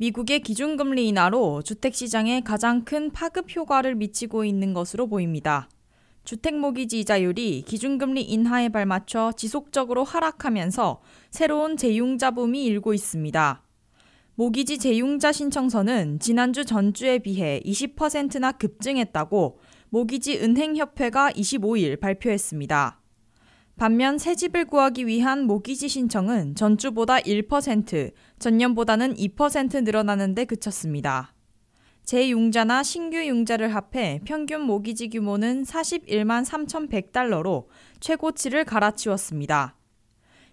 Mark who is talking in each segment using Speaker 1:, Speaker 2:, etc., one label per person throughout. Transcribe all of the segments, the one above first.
Speaker 1: 미국의 기준금리 인하로 주택시장에 가장 큰 파급 효과를 미치고 있는 것으로 보입니다. 주택 모기지 이자율이 기준금리 인하에 발맞춰 지속적으로 하락하면서 새로운 재융자 붐이 일고 있습니다. 모기지 재융자 신청서는 지난주 전주에 비해 20%나 급증했다고 모기지 은행협회가 25일 발표했습니다. 반면 새 집을 구하기 위한 모기지 신청은 전주보다 1%, 전년보다는 2% 늘어나는 데 그쳤습니다. 재융자나 신규 융자를 합해 평균 모기지 규모는 41만 3,100달러로 최고치를 갈아치웠습니다.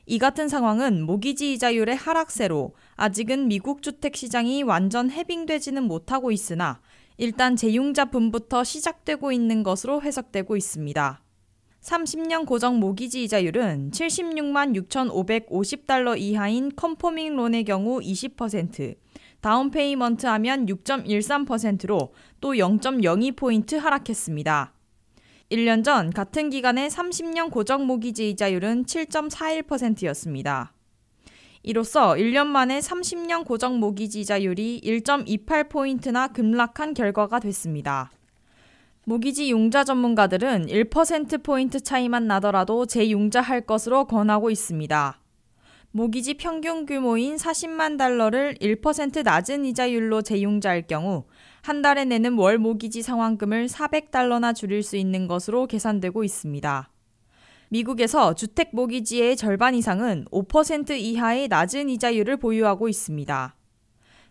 Speaker 1: 이 같은 상황은 모기지 이자율의 하락세로 아직은 미국 주택 시장이 완전 해빙되지는 못하고 있으나 일단 재융자 분부터 시작되고 있는 것으로 해석되고 있습니다. 30년 고정 모기지 이자율은 76만 6,550달러 이하인 컴포밍 론의 경우 20%, 다운 페이먼트 하면 6.13%로 또 0.02포인트 하락했습니다. 1년 전 같은 기간에 30년 고정 모기지 이자율은 7.41%였습니다. 이로써 1년 만에 30년 고정 모기지 이자율이 1.28포인트나 급락한 결과가 됐습니다. 모기지 용자 전문가들은 1%포인트 차이만 나더라도 재용자할 것으로 권하고 있습니다. 모기지 평균 규모인 40만 달러를 1% 낮은 이자율로 재용자할 경우 한 달에 내는 월 모기지 상환금을 400달러나 줄일 수 있는 것으로 계산되고 있습니다. 미국에서 주택 모기지의 절반 이상은 5% 이하의 낮은 이자율을 보유하고 있습니다.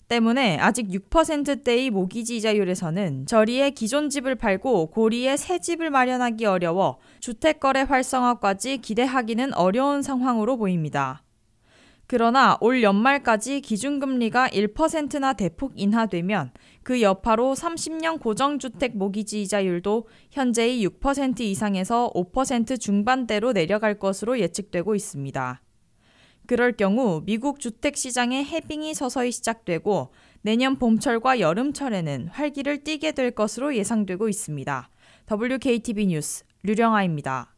Speaker 1: 때문에 아직 6%대의 모기지 이자율에서는 저리에 기존 집을 팔고 고리에새 집을 마련하기 어려워 주택거래 활성화까지 기대하기는 어려운 상황으로 보입니다. 그러나 올 연말까지 기준금리가 1%나 대폭 인하되면 그 여파로 30년 고정주택 모기지 이자율도 현재의 6% 이상에서 5% 중반대로 내려갈 것으로 예측되고 있습니다. 그럴 경우 미국 주택 시장의 해빙이 서서히 시작되고 내년 봄철과 여름철에는 활기를 띠게 될 것으로 예상되고 있습니다. WKTV 뉴스 류령아입니다.